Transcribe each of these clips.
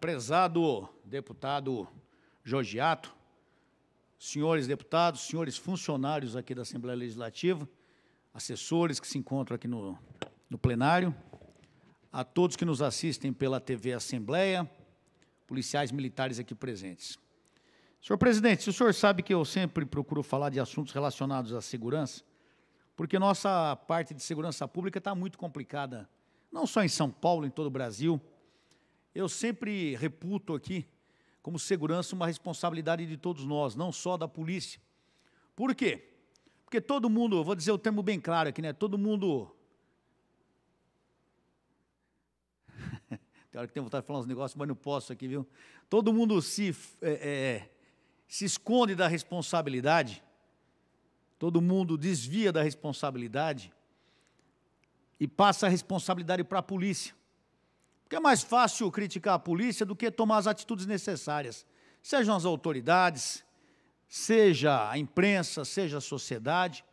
Prezado deputado Ato, senhores deputados, senhores funcionários aqui da Assembleia Legislativa, assessores que se encontram aqui no, no plenário, a todos que nos assistem pela TV Assembleia, policiais militares aqui presentes. Senhor presidente, se o senhor sabe que eu sempre procuro falar de assuntos relacionados à segurança, porque nossa parte de segurança pública está muito complicada, não só em São Paulo, em todo o Brasil, eu sempre reputo aqui como segurança uma responsabilidade de todos nós, não só da polícia. Por quê? Porque todo mundo, vou dizer o termo bem claro aqui, né? Todo mundo. tem hora que tem vontade de falar uns negócios, mas não posso aqui, viu? Todo mundo se, é, é, se esconde da responsabilidade, todo mundo desvia da responsabilidade e passa a responsabilidade para a polícia. Porque é mais fácil criticar a polícia do que tomar as atitudes necessárias, sejam as autoridades, seja a imprensa, seja a sociedade.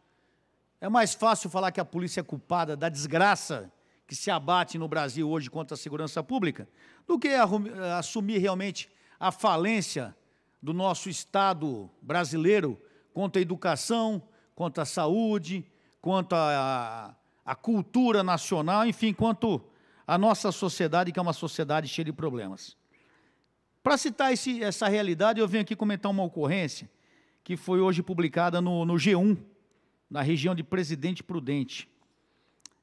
É mais fácil falar que a polícia é culpada da desgraça que se abate no Brasil hoje contra a segurança pública do que eh, assumir realmente a falência do nosso Estado brasileiro quanto à educação, quanto à saúde, quanto à, à cultura nacional, enfim, quanto a nossa sociedade, que é uma sociedade cheia de problemas. Para citar esse, essa realidade, eu venho aqui comentar uma ocorrência que foi hoje publicada no, no G1, na região de Presidente Prudente.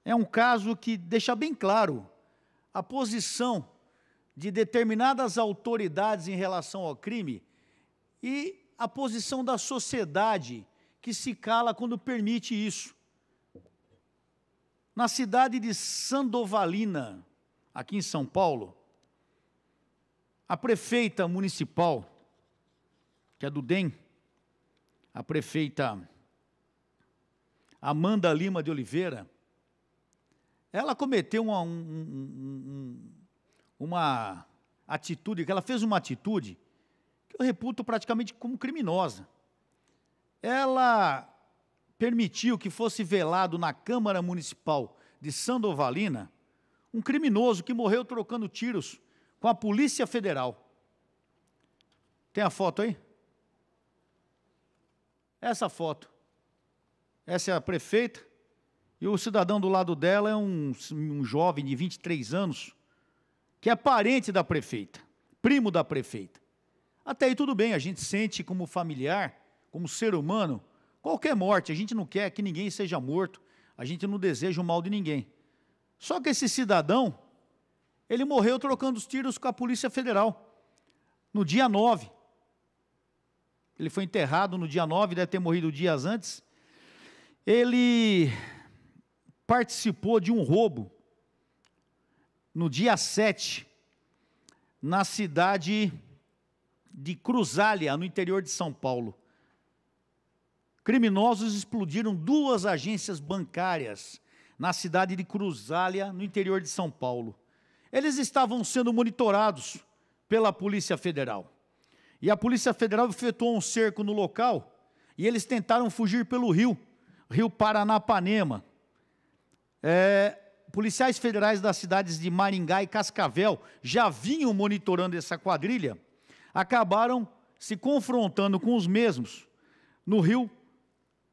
É um caso que deixa bem claro a posição de determinadas autoridades em relação ao crime e a posição da sociedade que se cala quando permite isso na cidade de Sandovalina, aqui em São Paulo, a prefeita municipal, que é do DEM, a prefeita Amanda Lima de Oliveira, ela cometeu uma, um, um, uma atitude, que ela fez uma atitude que eu reputo praticamente como criminosa. Ela permitiu que fosse velado na Câmara Municipal de Sandovalina um criminoso que morreu trocando tiros com a Polícia Federal. Tem a foto aí? Essa foto. Essa é a prefeita. E o cidadão do lado dela é um, um jovem de 23 anos, que é parente da prefeita, primo da prefeita. Até aí tudo bem, a gente sente como familiar, como ser humano, Qualquer morte, a gente não quer que ninguém seja morto, a gente não deseja o mal de ninguém. Só que esse cidadão, ele morreu trocando os tiros com a Polícia Federal, no dia 9. Ele foi enterrado no dia 9, deve ter morrido dias antes. Ele participou de um roubo no dia 7, na cidade de Cruzália, no interior de São Paulo. Criminosos explodiram duas agências bancárias na cidade de Cruzália, no interior de São Paulo. Eles estavam sendo monitorados pela Polícia Federal. E a Polícia Federal efetuou um cerco no local e eles tentaram fugir pelo rio, Rio Paranapanema. É, policiais federais das cidades de Maringá e Cascavel já vinham monitorando essa quadrilha, acabaram se confrontando com os mesmos no rio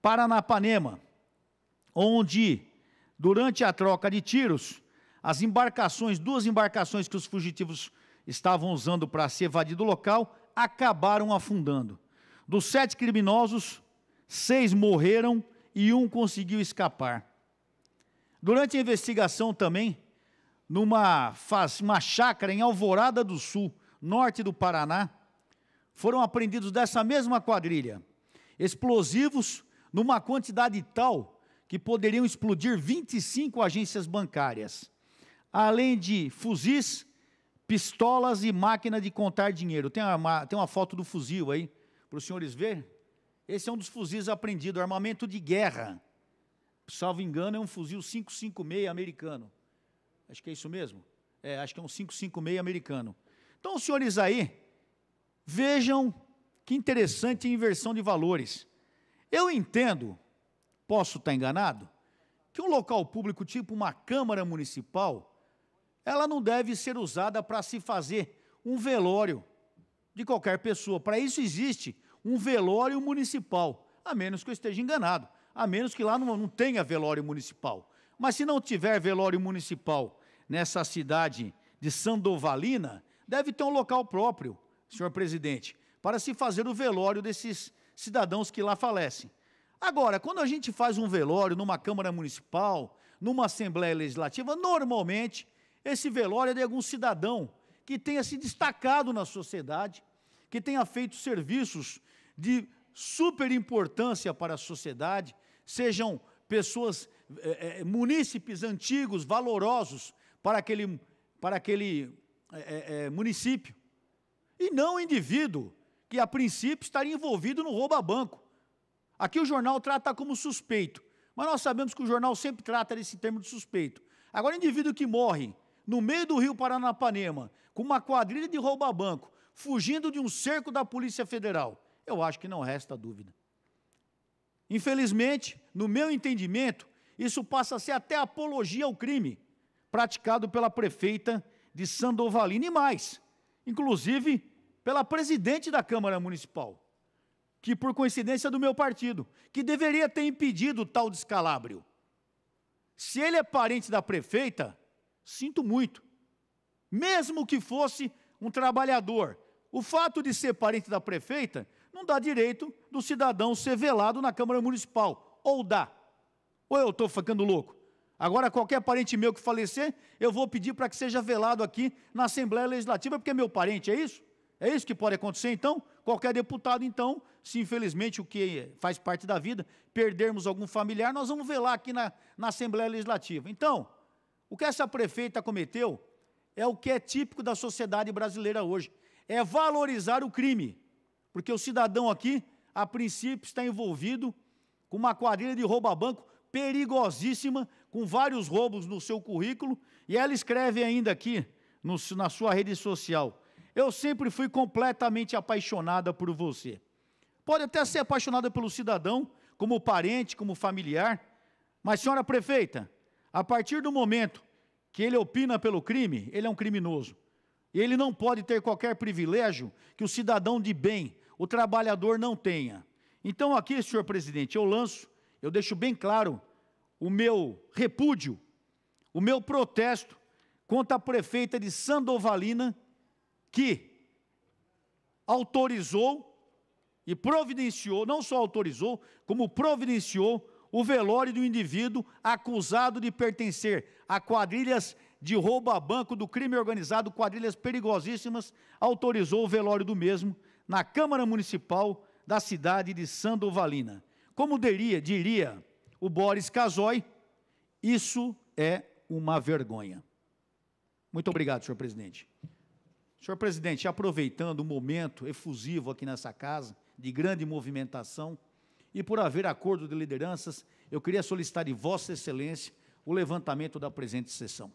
Paranapanema, onde, durante a troca de tiros, as embarcações, duas embarcações que os fugitivos estavam usando para se evadir do local, acabaram afundando. Dos sete criminosos, seis morreram e um conseguiu escapar. Durante a investigação também, numa faz, uma chácara em Alvorada do Sul, norte do Paraná, foram apreendidos dessa mesma quadrilha explosivos numa quantidade tal que poderiam explodir 25 agências bancárias, além de fuzis, pistolas e máquina de contar dinheiro. Tem uma, tem uma foto do fuzil aí, para os senhores verem. Esse é um dos fuzis apreendidos, armamento de guerra. Salvo engano, é um fuzil 556 americano. Acho que é isso mesmo. É, acho que é um 556 americano. Então, senhores aí, vejam que interessante inversão de valores. Eu entendo, posso estar enganado, que um local público tipo uma Câmara Municipal, ela não deve ser usada para se fazer um velório de qualquer pessoa. Para isso existe um velório municipal, a menos que eu esteja enganado, a menos que lá não, não tenha velório municipal. Mas se não tiver velório municipal nessa cidade de Sandovalina, deve ter um local próprio, senhor presidente, para se fazer o velório desses cidadãos que lá falecem. Agora, quando a gente faz um velório numa Câmara Municipal, numa Assembleia Legislativa, normalmente esse velório é de algum cidadão que tenha se destacado na sociedade, que tenha feito serviços de super importância para a sociedade, sejam pessoas, é, é, munícipes antigos, valorosos para aquele, para aquele é, município. E não indivíduo que a princípio estaria envolvido no roubo a banco. Aqui o jornal trata como suspeito, mas nós sabemos que o jornal sempre trata desse termo de suspeito. Agora, o indivíduo que morre no meio do rio Paranapanema, com uma quadrilha de roubo a banco, fugindo de um cerco da Polícia Federal, eu acho que não resta dúvida. Infelizmente, no meu entendimento, isso passa a ser até apologia ao crime praticado pela prefeita de Sandovalina e mais. Inclusive, pela presidente da Câmara Municipal, que por coincidência é do meu partido, que deveria ter impedido tal descalabro. Se ele é parente da prefeita, sinto muito. Mesmo que fosse um trabalhador, o fato de ser parente da prefeita não dá direito do cidadão ser velado na Câmara Municipal. Ou dá. Ou eu estou ficando louco. Agora, qualquer parente meu que falecer, eu vou pedir para que seja velado aqui na Assembleia Legislativa, porque é meu parente, é isso? É isso que pode acontecer, então? Qualquer deputado, então, se infelizmente o que faz parte da vida, perdermos algum familiar, nós vamos velar aqui na, na Assembleia Legislativa. Então, o que essa prefeita cometeu é o que é típico da sociedade brasileira hoje: é valorizar o crime. Porque o cidadão aqui, a princípio, está envolvido com uma quadrilha de rouba banco perigosíssima, com vários roubos no seu currículo, e ela escreve ainda aqui no, na sua rede social eu sempre fui completamente apaixonada por você. Pode até ser apaixonada pelo cidadão, como parente, como familiar, mas, senhora prefeita, a partir do momento que ele opina pelo crime, ele é um criminoso. e Ele não pode ter qualquer privilégio que o cidadão de bem, o trabalhador, não tenha. Então, aqui, senhor presidente, eu lanço, eu deixo bem claro o meu repúdio, o meu protesto contra a prefeita de Sandovalina que autorizou e providenciou, não só autorizou, como providenciou o velório do indivíduo acusado de pertencer a quadrilhas de roubo a banco do crime organizado, quadrilhas perigosíssimas, autorizou o velório do mesmo na Câmara Municipal da cidade de Sandovalina. Como diria, diria o Boris Casoy, isso é uma vergonha. Muito obrigado, senhor presidente. Senhor presidente, aproveitando o momento efusivo aqui nessa casa, de grande movimentação, e por haver acordo de lideranças, eu queria solicitar de Vossa Excelência o levantamento da presente sessão.